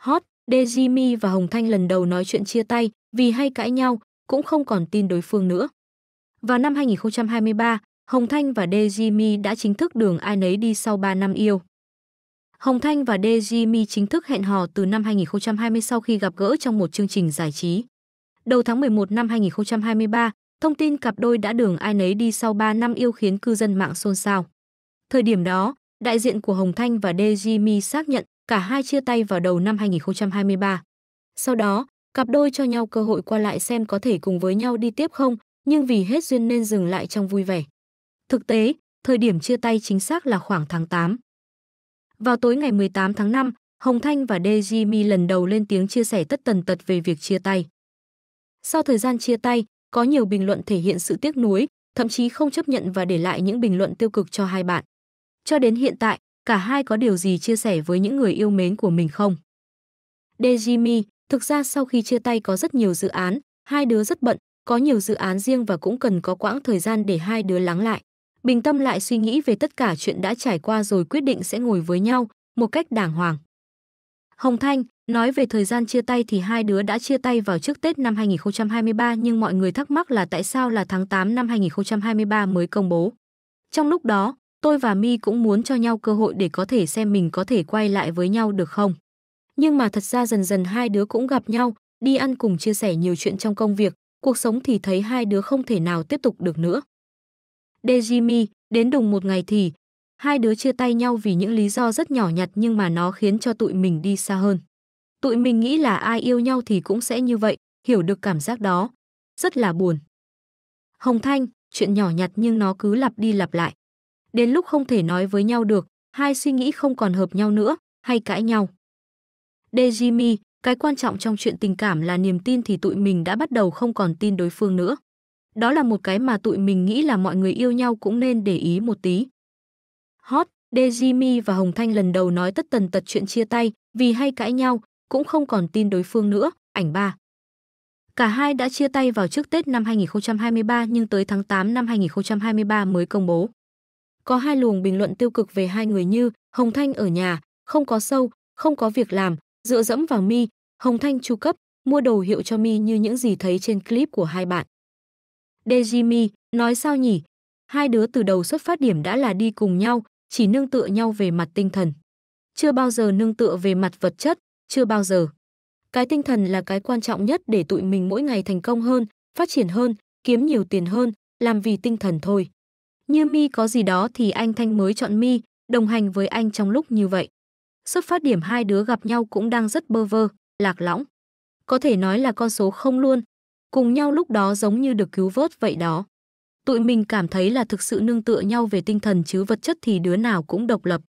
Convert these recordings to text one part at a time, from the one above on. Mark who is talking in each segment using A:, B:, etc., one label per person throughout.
A: Hot, Dejimi và Hồng Thanh lần đầu nói chuyện chia tay vì hay cãi nhau, cũng không còn tin đối phương nữa. Vào năm 2023, Hồng Thanh và Dejimi đã chính thức đường ai nấy đi sau 3 năm yêu. Hồng Thanh và Dejimi chính thức hẹn hò từ năm 2020 sau khi gặp gỡ trong một chương trình giải trí. Đầu tháng 11 năm 2023, thông tin cặp đôi đã đường ai nấy đi sau 3 năm yêu khiến cư dân mạng xôn xao. Thời điểm đó, đại diện của Hồng Thanh và Dejimi xác nhận cả hai chia tay vào đầu năm 2023. Sau đó, cặp đôi cho nhau cơ hội qua lại xem có thể cùng với nhau đi tiếp không, nhưng vì hết duyên nên dừng lại trong vui vẻ. Thực tế, thời điểm chia tay chính xác là khoảng tháng 8. Vào tối ngày 18 tháng 5, Hồng Thanh và Mi lần đầu lên tiếng chia sẻ tất tần tật về việc chia tay. Sau thời gian chia tay, có nhiều bình luận thể hiện sự tiếc nuối, thậm chí không chấp nhận và để lại những bình luận tiêu cực cho hai bạn. Cho đến hiện tại, cả hai có điều gì chia sẻ với những người yêu mến của mình không? Dejimi, thực ra sau khi chia tay có rất nhiều dự án, hai đứa rất bận, có nhiều dự án riêng và cũng cần có quãng thời gian để hai đứa lắng lại. Bình tâm lại suy nghĩ về tất cả chuyện đã trải qua rồi quyết định sẽ ngồi với nhau một cách đàng hoàng. Hồng Thanh, nói về thời gian chia tay thì hai đứa đã chia tay vào trước Tết năm 2023 nhưng mọi người thắc mắc là tại sao là tháng 8 năm 2023 mới công bố. Trong lúc đó, tôi và Mi cũng muốn cho nhau cơ hội để có thể xem mình có thể quay lại với nhau được không. Nhưng mà thật ra dần dần hai đứa cũng gặp nhau, đi ăn cùng chia sẻ nhiều chuyện trong công việc, cuộc sống thì thấy hai đứa không thể nào tiếp tục được nữa. Dejimi, đến đùng một ngày thì, hai đứa chia tay nhau vì những lý do rất nhỏ nhặt nhưng mà nó khiến cho tụi mình đi xa hơn. Tụi mình nghĩ là ai yêu nhau thì cũng sẽ như vậy, hiểu được cảm giác đó. Rất là buồn. Hồng Thanh, chuyện nhỏ nhặt nhưng nó cứ lặp đi lặp lại đến lúc không thể nói với nhau được, hai suy nghĩ không còn hợp nhau nữa, hay cãi nhau. Dejimi, cái quan trọng trong chuyện tình cảm là niềm tin thì tụi mình đã bắt đầu không còn tin đối phương nữa. Đó là một cái mà tụi mình nghĩ là mọi người yêu nhau cũng nên để ý một tí. Hot, Dejimi và Hồng Thanh lần đầu nói tất tần tật chuyện chia tay, vì hay cãi nhau, cũng không còn tin đối phương nữa, ảnh ba. Cả hai đã chia tay vào trước Tết năm 2023 nhưng tới tháng 8 năm 2023 mới công bố. Có hai luồng bình luận tiêu cực về hai người như Hồng Thanh ở nhà, không có sâu, không có việc làm, dựa dẫm vào mi, Hồng Thanh chu cấp, mua đồ hiệu cho mi như những gì thấy trên clip của hai bạn. Dejimi nói sao nhỉ? Hai đứa từ đầu xuất phát điểm đã là đi cùng nhau, chỉ nương tựa nhau về mặt tinh thần. Chưa bao giờ nương tựa về mặt vật chất, chưa bao giờ. Cái tinh thần là cái quan trọng nhất để tụi mình mỗi ngày thành công hơn, phát triển hơn, kiếm nhiều tiền hơn, làm vì tinh thần thôi. Như mi có gì đó thì anh Thanh mới chọn mi, đồng hành với anh trong lúc như vậy. Xuất phát điểm hai đứa gặp nhau cũng đang rất bơ vơ, lạc lõng. Có thể nói là con số không luôn. Cùng nhau lúc đó giống như được cứu vớt vậy đó. Tụi mình cảm thấy là thực sự nương tựa nhau về tinh thần chứ vật chất thì đứa nào cũng độc lập.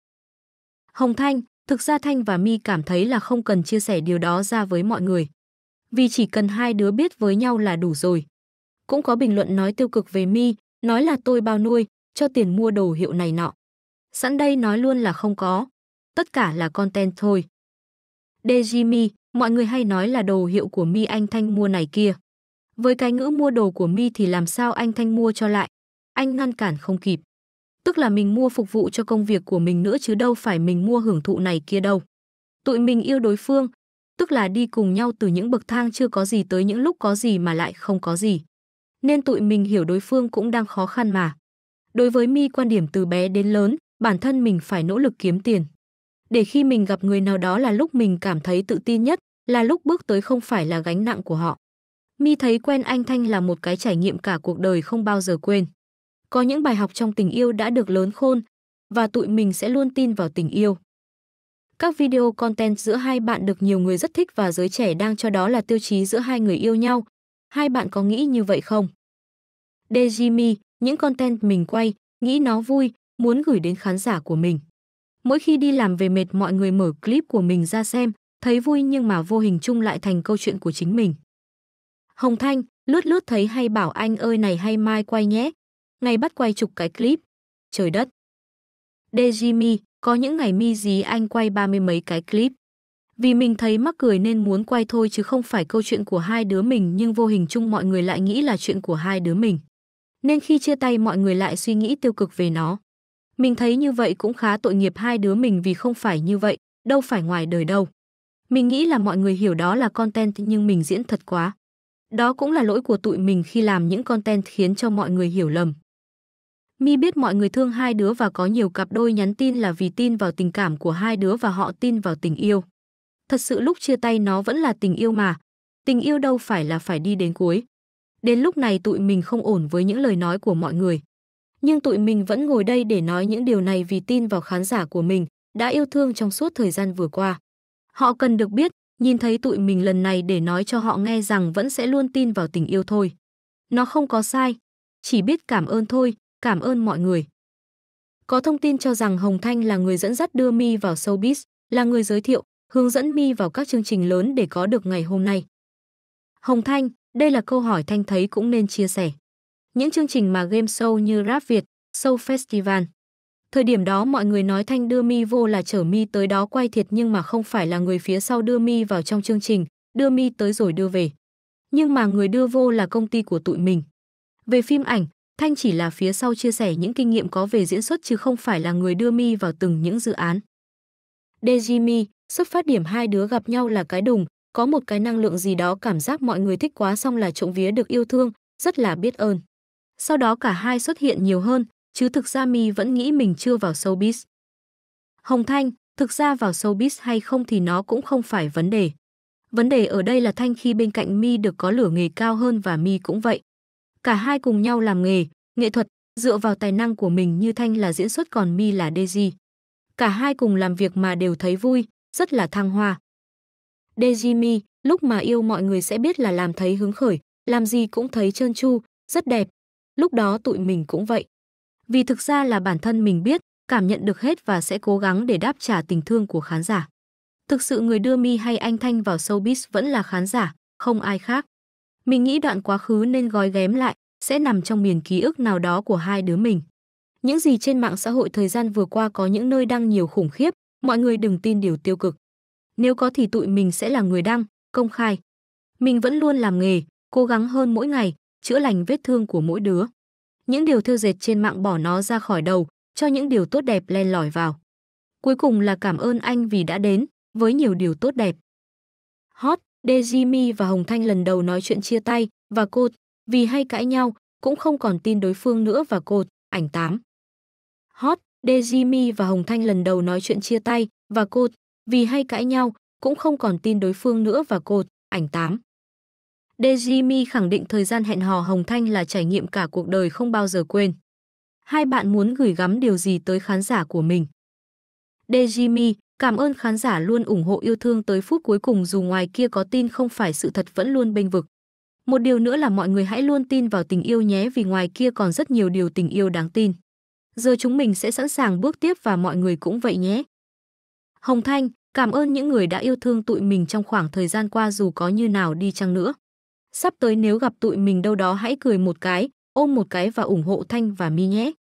A: Hồng Thanh, thực ra Thanh và Mi cảm thấy là không cần chia sẻ điều đó ra với mọi người. Vì chỉ cần hai đứa biết với nhau là đủ rồi. Cũng có bình luận nói tiêu cực về Mi, nói là tôi bao nuôi, cho tiền mua đồ hiệu này nọ. Sẵn đây nói luôn là không có. Tất cả là content thôi. Dejimi, mọi người hay nói là đồ hiệu của Mi anh Thanh mua này kia. Với cái ngữ mua đồ của Mi thì làm sao anh Thanh mua cho lại? Anh ngăn cản không kịp. Tức là mình mua phục vụ cho công việc của mình nữa chứ đâu phải mình mua hưởng thụ này kia đâu. Tụi mình yêu đối phương, tức là đi cùng nhau từ những bậc thang chưa có gì tới những lúc có gì mà lại không có gì nên tụi mình hiểu đối phương cũng đang khó khăn mà. Đối với mi quan điểm từ bé đến lớn, bản thân mình phải nỗ lực kiếm tiền. Để khi mình gặp người nào đó là lúc mình cảm thấy tự tin nhất, là lúc bước tới không phải là gánh nặng của họ. Mi thấy quen anh Thanh là một cái trải nghiệm cả cuộc đời không bao giờ quên. Có những bài học trong tình yêu đã được lớn khôn và tụi mình sẽ luôn tin vào tình yêu. Các video content giữa hai bạn được nhiều người rất thích và giới trẻ đang cho đó là tiêu chí giữa hai người yêu nhau, Hai bạn có nghĩ như vậy không? Dejimi, những content mình quay, nghĩ nó vui, muốn gửi đến khán giả của mình. Mỗi khi đi làm về mệt mọi người mở clip của mình ra xem, thấy vui nhưng mà vô hình chung lại thành câu chuyện của chính mình. Hồng Thanh, lướt lướt thấy hay bảo anh ơi này hay mai quay nhé. Ngày bắt quay chục cái clip. Trời đất. Dejimi, có những ngày mi gì anh quay ba mươi mấy cái clip. Vì mình thấy mắc cười nên muốn quay thôi chứ không phải câu chuyện của hai đứa mình nhưng vô hình chung mọi người lại nghĩ là chuyện của hai đứa mình. Nên khi chia tay mọi người lại suy nghĩ tiêu cực về nó. Mình thấy như vậy cũng khá tội nghiệp hai đứa mình vì không phải như vậy, đâu phải ngoài đời đâu. Mình nghĩ là mọi người hiểu đó là content nhưng mình diễn thật quá. Đó cũng là lỗi của tụi mình khi làm những content khiến cho mọi người hiểu lầm. Mi biết mọi người thương hai đứa và có nhiều cặp đôi nhắn tin là vì tin vào tình cảm của hai đứa và họ tin vào tình yêu. Thật sự lúc chia tay nó vẫn là tình yêu mà. Tình yêu đâu phải là phải đi đến cuối. Đến lúc này tụi mình không ổn với những lời nói của mọi người. Nhưng tụi mình vẫn ngồi đây để nói những điều này vì tin vào khán giả của mình đã yêu thương trong suốt thời gian vừa qua. Họ cần được biết, nhìn thấy tụi mình lần này để nói cho họ nghe rằng vẫn sẽ luôn tin vào tình yêu thôi. Nó không có sai, chỉ biết cảm ơn thôi, cảm ơn mọi người. Có thông tin cho rằng Hồng Thanh là người dẫn dắt đưa Mi vào showbiz, là người giới thiệu, hướng dẫn mi vào các chương trình lớn để có được ngày hôm nay. Hồng Thanh, đây là câu hỏi Thanh thấy cũng nên chia sẻ. Những chương trình mà game show như Rap Việt, Show Festival. Thời điểm đó mọi người nói Thanh đưa mi vô là chở mi tới đó quay thiệt nhưng mà không phải là người phía sau đưa mi vào trong chương trình, đưa mi tới rồi đưa về. Nhưng mà người đưa vô là công ty của tụi mình. Về phim ảnh, Thanh chỉ là phía sau chia sẻ những kinh nghiệm có về diễn xuất chứ không phải là người đưa mi vào từng những dự án. Dejimi, Xuất phát điểm hai đứa gặp nhau là cái đùng, có một cái năng lượng gì đó cảm giác mọi người thích quá xong là trộm vía được yêu thương, rất là biết ơn. Sau đó cả hai xuất hiện nhiều hơn, chứ thực ra Mi vẫn nghĩ mình chưa vào showbiz. Hồng Thanh, thực ra vào showbiz hay không thì nó cũng không phải vấn đề. Vấn đề ở đây là Thanh khi bên cạnh Mi được có lửa nghề cao hơn và Mi cũng vậy. Cả hai cùng nhau làm nghề, nghệ thuật, dựa vào tài năng của mình như Thanh là diễn xuất còn Mi là DJ. Cả hai cùng làm việc mà đều thấy vui, rất là thăng hoa. Dejimi, lúc mà yêu mọi người sẽ biết là làm thấy hứng khởi, làm gì cũng thấy trơn tru, rất đẹp. Lúc đó tụi mình cũng vậy. Vì thực ra là bản thân mình biết, cảm nhận được hết và sẽ cố gắng để đáp trả tình thương của khán giả. Thực sự người đưa Mi hay anh Thanh vào showbiz vẫn là khán giả, không ai khác. Mình nghĩ đoạn quá khứ nên gói ghém lại, sẽ nằm trong miền ký ức nào đó của hai đứa mình. Những gì trên mạng xã hội thời gian vừa qua có những nơi đăng nhiều khủng khiếp, Mọi người đừng tin điều tiêu cực. Nếu có thì tụi mình sẽ là người đăng, công khai. Mình vẫn luôn làm nghề, cố gắng hơn mỗi ngày, chữa lành vết thương của mỗi đứa. Những điều thêu dệt trên mạng bỏ nó ra khỏi đầu, cho những điều tốt đẹp len lỏi vào. Cuối cùng là cảm ơn anh vì đã đến, với nhiều điều tốt đẹp. Hot, Dejimi và Hồng Thanh lần đầu nói chuyện chia tay, và cô, vì hay cãi nhau, cũng không còn tin đối phương nữa và cô, ảnh tám. Hot, Dejimi và Hồng Thanh lần đầu nói chuyện chia tay và cô vì hay cãi nhau cũng không còn tin đối phương nữa và cô ảnh tám. Dejimi khẳng định thời gian hẹn hò Hồng Thanh là trải nghiệm cả cuộc đời không bao giờ quên. Hai bạn muốn gửi gắm điều gì tới khán giả của mình? Dejimi, cảm ơn khán giả luôn ủng hộ yêu thương tới phút cuối cùng dù ngoài kia có tin không phải sự thật vẫn luôn bênh vực. Một điều nữa là mọi người hãy luôn tin vào tình yêu nhé vì ngoài kia còn rất nhiều điều tình yêu đáng tin giờ chúng mình sẽ sẵn sàng bước tiếp và mọi người cũng vậy nhé. Hồng Thanh, cảm ơn những người đã yêu thương tụi mình trong khoảng thời gian qua dù có như nào đi chăng nữa. Sắp tới nếu gặp tụi mình đâu đó hãy cười một cái, ôm một cái và ủng hộ Thanh và Mi nhé.